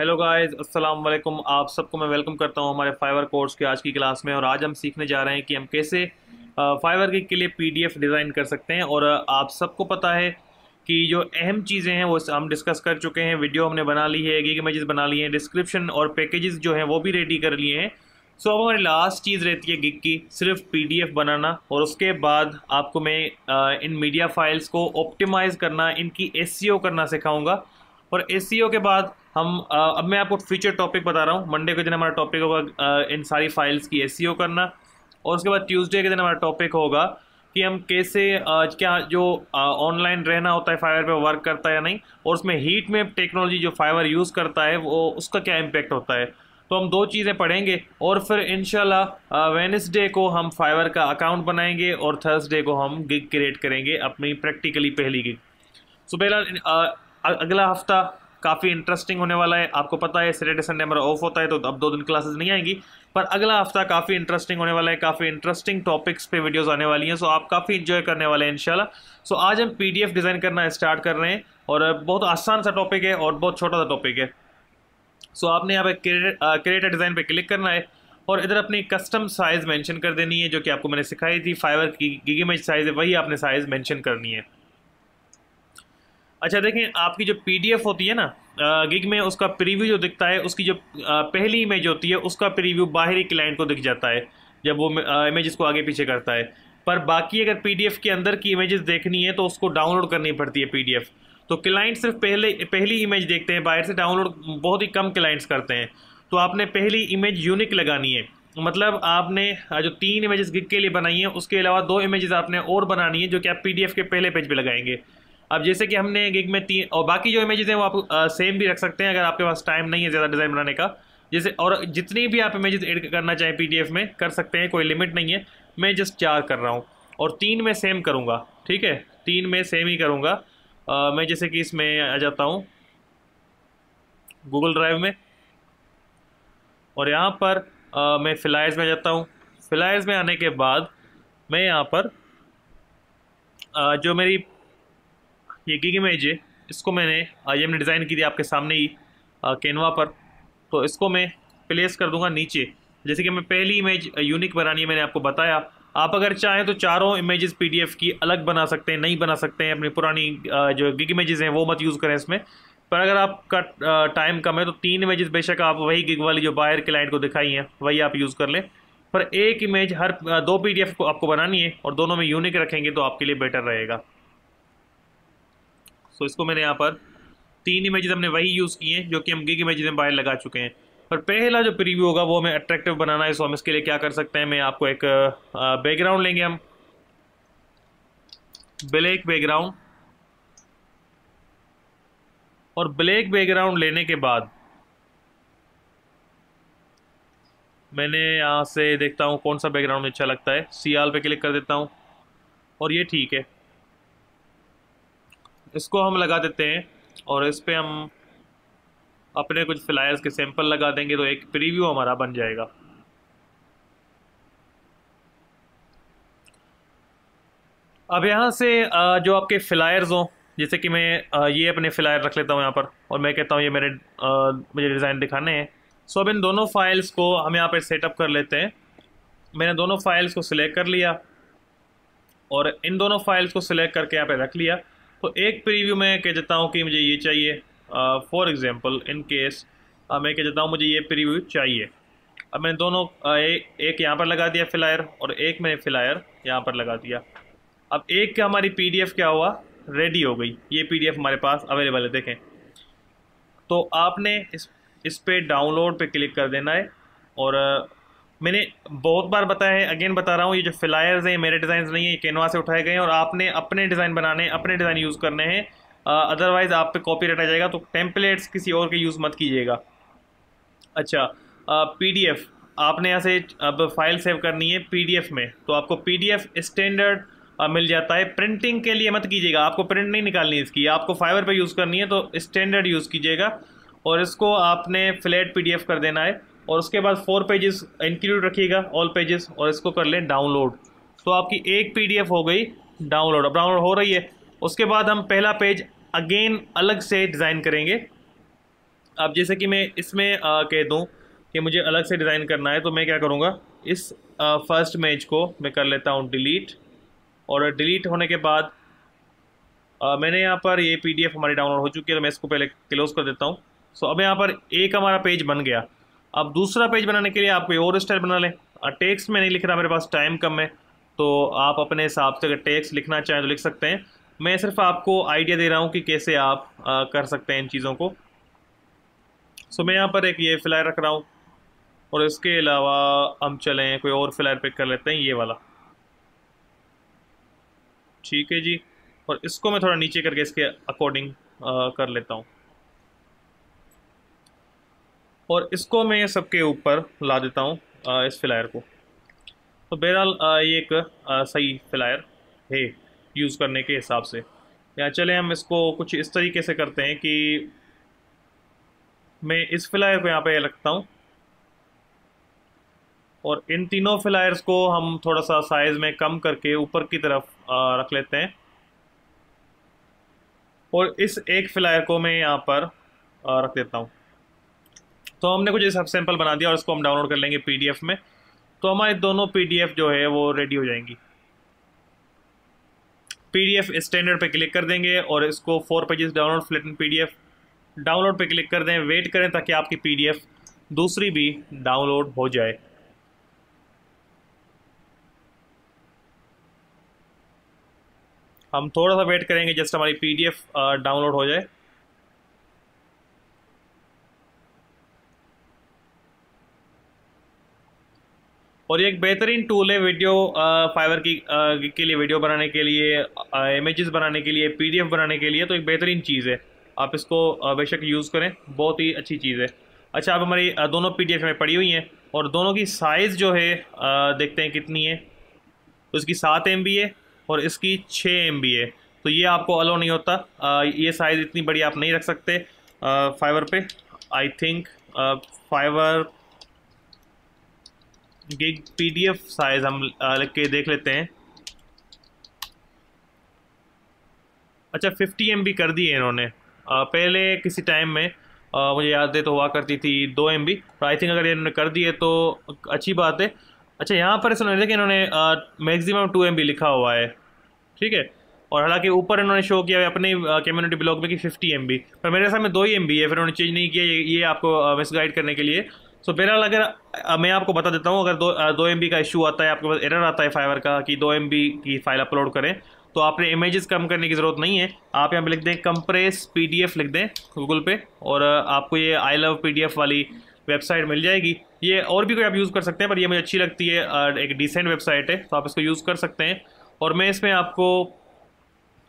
hello guys अस्सलाम वालेकुम आप सबको मैं वेलकम करता हूं हमारे फाइवर कोर्स के आज की क्लास में और आज हम सीखने जा रहे हैं कि हम कैसे फाइवर के, के लिए पीडीएफ डिज़ाइन कर सकते हैं और आप सबको पता है कि जो अहम चीज़ें हैं वो हम डिस्कस कर चुके हैं वीडियो हमने बना ली है एक इमेजेस बना लिए हैं डिस्क्रिप्शन और पैकेजेस जो हैं वो भी रेडी कर लिए हैं सो अब हमारी लास्ट चीज़ रहती है गिग की सिर्फ पी बनाना और उसके बाद आपको मैं इन मीडिया फाइल्स को ऑप्टिमाइज़ करना इनकी एस e करना सिखाऊँगा और एस e के बाद हम अब मैं आपको फ्यूचर टॉपिक बता रहा हूँ मंडे के दिन हमारा टॉपिक होगा इन सारी फाइल्स की ए e करना और उसके बाद ट्यूसडे के दिन हमारा टॉपिक होगा कि हम कैसे क्या जो ऑनलाइन रहना होता है फाइवर पे वर्क करता है या नहीं और उसमें हीट में टेक्नोलॉजी जो फाइवर यूज़ करता है वो उसका क्या इम्पेक्ट होता है तो हम दो चीज़ें पढ़ेंगे और फिर इन वेनसडे को हम फाइवर का अकाउंट बनाएंगे और थर्सडे को हम गिग क्रिएट करेंगे अपनी प्रैक्टिकली पहली गिग सो पहला अगला हफ्ता काफ़ी इंटरेस्टिंग होने वाला है आपको पता है सैटरडे संडे हमारा ऑफ होता है तो अब दो दिन क्लासेस नहीं आएंगी पर अगला हफ्ता काफ़ी इंटरेस्टिंग होने वाला है काफ़ी इंटरेस्टिंग टॉपिक्स पे वीडियोस आने वाली हैं सो आप काफ़ी इन्जॉय करने वाले हैं इनशाला सो आज हम पी डिज़ाइन करना स्टार्ट कर रहे हैं और बहुत आसान सा टॉपिक है और बहुत छोटा सा टॉपिक है सो आपने यहाँ पर क्रिएटर डिज़ाइन पर क्लिक करना है और इधर अपनी कस्टम साइज़ मैंशन कर देनी है जो कि आपको मैंने सिखाई थी फाइवर की गिगी साइज़ है वही आपने साइज़ मैंशन करनी है अच्छा देखें आपकी जो पीडीएफ होती है ना गिग में उसका प्रीव्यू जो दिखता है उसकी जो पहली इमेज होती है उसका प्रीव्यू बाहरी क्लाइंट को दिख जाता है जब वो इमेज इसको आगे पीछे करता है पर बाकी अगर पीडीएफ के अंदर की इमेजेस देखनी है तो उसको डाउनलोड करनी पड़ती है पीडीएफ तो क्लाइंट सिर्फ पहले पहली इमेज देखते हैं बाहर से डाउनलोड बहुत ही कम क्लाइंट्स करते हैं तो आपने पहली इमेज यूनिक लगानी है मतलब आपने जो तीन इमेजेस गिग के लिए बनाई हैं उसके अलावा दो इमेजेस आपने और बनानी है जो कि आप पीडीएफ के पहले पेज पे लगाएंगे अब जैसे कि हमने गिग में तीन और बाकी जो इमेजेस हैं वो आप आ, सेम भी रख सकते हैं अगर आपके पास टाइम नहीं है ज़्यादा डिज़ाइन बनाने का जैसे और जितनी भी आप इमेजेस एड करना चाहें पीडीएफ में कर सकते हैं कोई लिमिट नहीं है मैं जस्ट चार कर रहा हूँ और तीन में सेम करूँगा ठीक है तीन में सेम ही करूँगा मैं जैसे कि इसमें आ जाता हूँ गूगल ड्राइव में और यहाँ पर आ, मैं फिलाइज में जाता हूँ फिलाइज में आने के बाद मैं यहाँ पर आ, जो मेरी ये गिग इमेज है इसको मैंने ये हमने डिज़ाइन की थी आपके सामने ही कैनवा पर तो इसको मैं प्लेस कर दूंगा नीचे जैसे कि मैं पहली इमेज यूनिक बनानी है मैंने आपको बताया आप अगर चाहें तो चारों इमेजेस पीडीएफ की अलग बना सकते हैं नहीं बना सकते हैं अपनी पुरानी जो गिग इमेजेस हैं वो मत यूज़ करें इसमें पर अगर आपका टाइम कम है तो तीन इमेजेस बेशक आप वही गिग वाली जो बाहर क्लाइंट को दिखाई हैं वही आप यूज़ कर लें पर एक इमेज हर दो पीडीएफ को आपको बनानी है और दोनों में यूनिक रखेंगे तो आपके लिए बेटर रहेगा सो इसको मैंने यहाँ पर तीन इमेजेस हमने वही यूज़ किए हैं जो कि हम गिग इमेज में बाहर लगा चुके हैं पर पहला जो प्रीव्यू होगा वो हमें अट्रैक्टिव बनाना है सो हम इसके लिए क्या कर सकते हैं मैं आपको एक बैकग्राउंड लेंगे हम ब्लैक बैकग्राउंड और ब्लैक बैकग्राउंड लेने के बाद मैंने यहाँ से देखता हूँ कौन सा बैकग्राउंड अच्छा लगता है सियाल पे क्लिक कर देता हूँ और ये ठीक है इसको हम लगा देते हैं और इस पर हम अपने कुछ फ्लायर्स के सैंपल लगा देंगे तो एक प्रीव्यू हमारा बन जाएगा अब यहाँ से जो आपके फ्लायर्स हों जैसे कि मैं ये अपने फ्लायर रख लेता हूँ यहाँ पर और मैं कहता हूँ ये मेरे मुझे डिज़ाइन दिखाने हैं सो अब इन दोनों फाइल्स को हम यहाँ पर सेटअप कर लेते हैं मैंने दोनों फाइल्स को सिलेक्ट कर लिया और इन दोनों फाइल्स को सिलेक्ट करके यहाँ पे रख लिया तो एक प्रीव्यू में कह देता हूँ कि मुझे ये चाहिए फॉर एग्ज़ाम्पल इन केस मैं कह देता हूँ मुझे ये प्रीव्यू चाहिए अब मैंने दोनों ए, एक यहाँ पर लगा दिया फ्लायर और एक मैंने फ्लायर यहाँ पर लगा दिया अब एक का हमारी पीडीएफ क्या हुआ रेडी हो गई ये पीडीएफ हमारे पास अवेलेबल है देखें तो आपने इस इस पर डाउनलोड पे क्लिक कर देना है और मैंने बहुत बार बताया है अगेन बता रहा हूँ ये जो फ्लायर्स हैं मेरे डिज़ाइन नहीं है ये कैनवा से उठाए गए हैं और आपने अपने डिज़ाइन बनाने अपने डिज़ाइन यूज़ करने हैं अदरवाइज़ आप पे कॉपी रटा जाएगा तो टेम्पलेट्स किसी और के यूज़ मत कीजिएगा अच्छा पी आपने यहाँ से अब फाइल सेव करनी है पी में तो आपको पी स्टैंडर्ड मिल जाता है प्रिंटिंग के लिए मत कीजिएगा आपको प्रिंट नहीं निकालनी इसकी आपको फाइबर पर यूज़ करनी है तो स्टैंडर्ड यूज़ कीजिएगा और इसको आपने फ्लैट पीडीएफ कर देना है और उसके बाद फोर पेजेस इंक्लूड रखिएगा ऑल पेजेस और इसको कर लें डाउनलोड तो आपकी एक पीडीएफ हो गई डाउनलोड अब डाउनलोड हो रही है उसके बाद हम पहला पेज अगेन अलग से डिज़ाइन करेंगे अब जैसे कि मैं इसमें आ, कह दूँ कि मुझे अलग से डिज़ाइन करना है तो मैं क्या करूँगा इस फर्स्ट पेज को मैं कर लेता हूँ डिलीट और डिलीट होने के बाद आ, मैंने यहाँ पर ये पीडीएफ हमारी डाउनलोड हो चुकी है तो मैं इसको पहले क्लोज़ कर देता हूँ सो अब यहाँ पर एक हमारा पेज बन गया अब दूसरा पेज बनाने के लिए आप कोई और स्टाइल बना लें टेक्स्ट में नहीं लिख रहा मेरे पास टाइम कम है तो आप अपने हिसाब से अगर टेक्स्ट लिखना चाहें तो लिख सकते हैं मैं सिर्फ आपको आइडिया दे रहा हूँ कि कैसे आप आ, कर सकते हैं इन चीज़ों को सो मैं यहाँ पर एक ये फ्लायर रख रहा हूँ और इसके अलावा हम चलें कोई और फ्लायर पिक कर लेते हैं ये वाला ठीक है जी और इसको मैं थोड़ा नीचे करके इसके अकॉर्डिंग कर लेता हूँ और इसको मैं सबके ऊपर ला देता हूँ इस फ्लायर को तो बहरहाल ये एक सही फ्लायर है यूज़ करने के हिसाब से या चले हम इसको कुछ इस तरीके से करते हैं कि मैं इस फ्लायर को यहाँ पे रखता हूँ और इन तीनों फ्लायर्स को हम थोड़ा सा साइज़ में कम करके ऊपर की तरफ रख लेते हैं और इस एक फ्लायर को मैं यहाँ पर रख देता हूँ तो हमने कुछ सब सैम्पल बना दिया और इसको हम डाउनलोड कर लेंगे पी में तो हमारे दोनों पी जो है वो रेडी हो जाएंगी पी स्टैंडर्ड पे क्लिक कर देंगे और इसको फोर पेजेस डाउनलोड फ्लिटन पी डाउनलोड पे क्लिक कर दें वेट करें ताकि आपकी पी दूसरी भी डाउनलोड हो जाए हम थोड़ा सा वेट करेंगे जस्ट हमारी पी डाउनलोड हो जाए और ये एक बेहतरीन टूल है वीडियो फाइवर की आ, के लिए वीडियो बनाने के लिए इमेजेस बनाने के लिए पीडीएफ बनाने के लिए तो एक बेहतरीन चीज़ है आप इसको बेशक यूज़ करें बहुत ही अच्छी चीज़ है अच्छा आप हमारी दोनों पी में पड़ी हुई हैं और दोनों की साइज़ जो है देखते हैं कितनी है उसकी तो इसकी सात एम है और इसकी छः एम है तो ये आपको अलो नहीं होता आ, ये साइज़ इतनी बड़ी आप नहीं रख सकते फाइवर पे आई थिंक फाइवर ये पीडीएफ साइज हम लिख के देख लेते हैं अच्छा फिफ्टी एम कर दिए इन्होंने पहले किसी टाइम में आ, मुझे याद है तो हुआ करती थी दो एम बी आई थिंक अगर इन्होंने कर दिए तो अच्छी बात है अच्छा यहाँ पर ऐसा देखिए इन्होंने मैक्सिमम टू एम लिखा हुआ है ठीक है और हालांकि ऊपर इन्होंने शो किया है अपने कम्युनिटी ब्लॉग में कि 50 एम पर मेरे साथ में दो ही एम है फिर उन्होंने चेंज नहीं किया ये, ये आपको गाइड करने के लिए सो so, बहरहाल अगर मैं आपको बता देता हूँ अगर दो दो एम का इशू आता है आपके पास एरर आता है फाइवर का कि दो एम की फाइल अपलोड करें तो आपने इमेजेस कम करने की ज़रूरत नहीं है आप यहाँ पे लिख दें कंप्रेस पीडीएफ लिख दें गूगल पे और आपको ये आई लव पीडीएफ वाली वेबसाइट मिल जाएगी ये और भी कोई आप यूज़ कर सकते हैं पर ये मुझे अच्छी लगती है एक डिसेंट वेबसाइट है तो आप इसको यूज़ कर सकते हैं और मैं इसमें आपको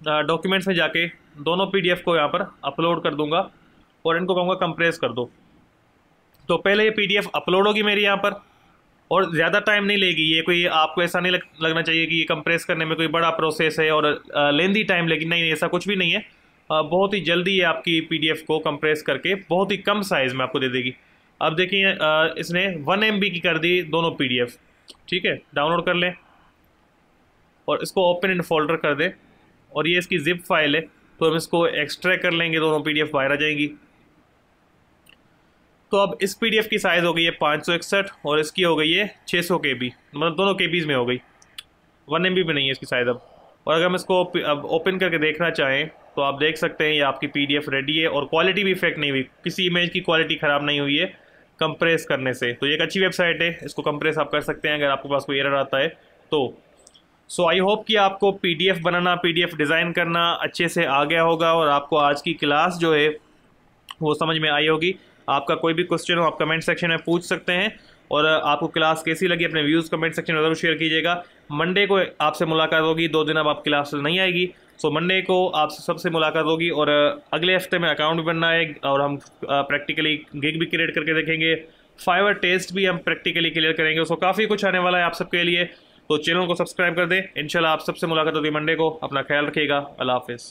डॉक्यूमेंट्स में जाके दोनों एफ को यहाँ पर अपलोड कर दूँगा और इनको कहूँगा कंप्रेस कर दो तो पहले ये पीडीएफ अपलोड होगी मेरी यहाँ पर और ज़्यादा टाइम नहीं लेगी ये कोई आपको ऐसा नहीं लग, लगना चाहिए कि ये कंप्रेस करने में कोई बड़ा प्रोसेस है और लेंदी टाइम लेकिन नहीं ऐसा कुछ भी नहीं है बहुत ही जल्दी ये आपकी पी को कंप्रेस करके बहुत ही कम साइज़ में आपको दे देगी अब देखिए इसने वन एम की कर दी दोनों पी ठीक है डाउनलोड कर लें और इसको ओपन इन फोल्डर कर दें और ये इसकी जिप फाइल है तो हम इसको एक्सट्रैक्ट कर लेंगे दोनों पी बाहर आ जाएंगी तो अब इस पी की साइज़ हो गई है पाँच और इसकी हो गई है छः सौ मतलब दोनों के में हो गई वन एम भी नहीं है इसकी साइज़ अब और अगर हम इसको अब ओपन करके देखना चाहें तो आप देख सकते हैं ये आपकी पीडीएफ रेडी है और क्वालिटी भी इफेक्ट नहीं हुई किसी इमेज की क्वालिटी ख़राब नहीं हुई है कंप्रेस करने से तो ये एक अच्छी वेबसाइट है इसको कंप्रेस आप कर सकते हैं अगर आपके पास कोई एरर आता है तो सो आई होप कि आपको पीडीएफ बनाना पीडीएफ डिज़ाइन करना अच्छे से आ गया होगा और आपको आज की क्लास जो है वो समझ में आई होगी आपका कोई भी क्वेश्चन हो आप कमेंट सेक्शन में पूछ सकते हैं और आपको क्लास कैसी लगी अपने व्यूज़ कमेंट सेक्शन में ज़रूर शेयर कीजिएगा मंडे को आपसे मुलाकात होगी दो दिन अब आप क्लास नहीं आएगी सो मंडे को आपसे सबसे मुलाकात होगी और अगले हफ्ते में अकाउंट भी बनना है और हम प्रैक्टिकली गिग भी क्रिएट करके देखेंगे फाइवर टेस्ट भी हम प्रैक्टिकली क्लियर करेंगे उसको काफ़ी कुछ आने वाला है आप सबके लिए तो चैनल को सब्सक्राइब कर दें इंशाल्लाह आप सबसे मुलाकात होगी मंडे को अपना ख्याल रखिएगा अल्लाह हाफिज़